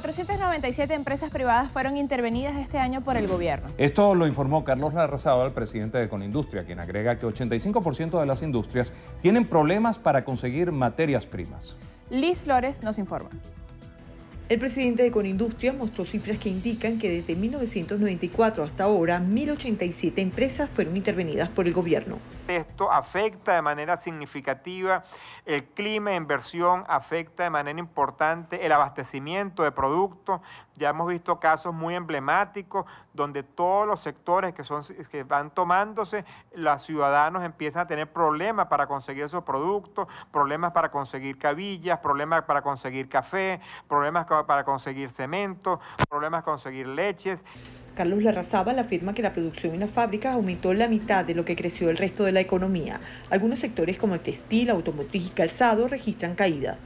497 empresas privadas fueron intervenidas este año por el gobierno. Esto lo informó Carlos el presidente de Conindustria, quien agrega que 85% de las industrias tienen problemas para conseguir materias primas. Liz Flores nos informa. El presidente de Conindustria mostró cifras que indican que desde 1994 hasta ahora 1.087 empresas fueron intervenidas por el gobierno. Esto afecta de manera significativa el clima de inversión, afecta de manera importante el abastecimiento de productos. Ya hemos visto casos muy emblemáticos donde todos los sectores que, son, que van tomándose, los ciudadanos empiezan a tener problemas para conseguir esos productos, problemas para conseguir cabillas, problemas para conseguir café, problemas para para conseguir cemento, problemas conseguir leches. Carlos Larrazábal afirma que la producción en las fábricas aumentó la mitad de lo que creció el resto de la economía. Algunos sectores como el textil, automotriz y calzado registran caída.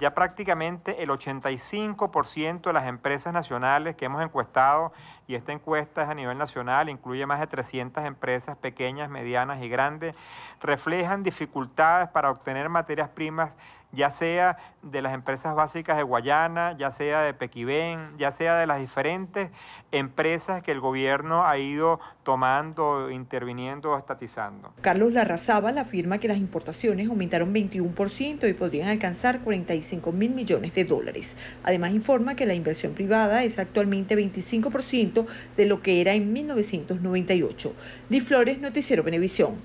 Ya prácticamente el 85% de las empresas nacionales que hemos encuestado, y esta encuesta es a nivel nacional, incluye más de 300 empresas pequeñas, medianas y grandes, reflejan dificultades para obtener materias primas ya sea de las empresas básicas de Guayana, ya sea de Pequibén, ya sea de las diferentes empresas que el gobierno ha ido tomando, interviniendo o estatizando. Carlos Larrazábal afirma que las importaciones aumentaron 21% y podrían alcanzar 45 mil millones de dólares. Además informa que la inversión privada es actualmente 25% de lo que era en 1998. Di Flores, Noticiero Venevisión.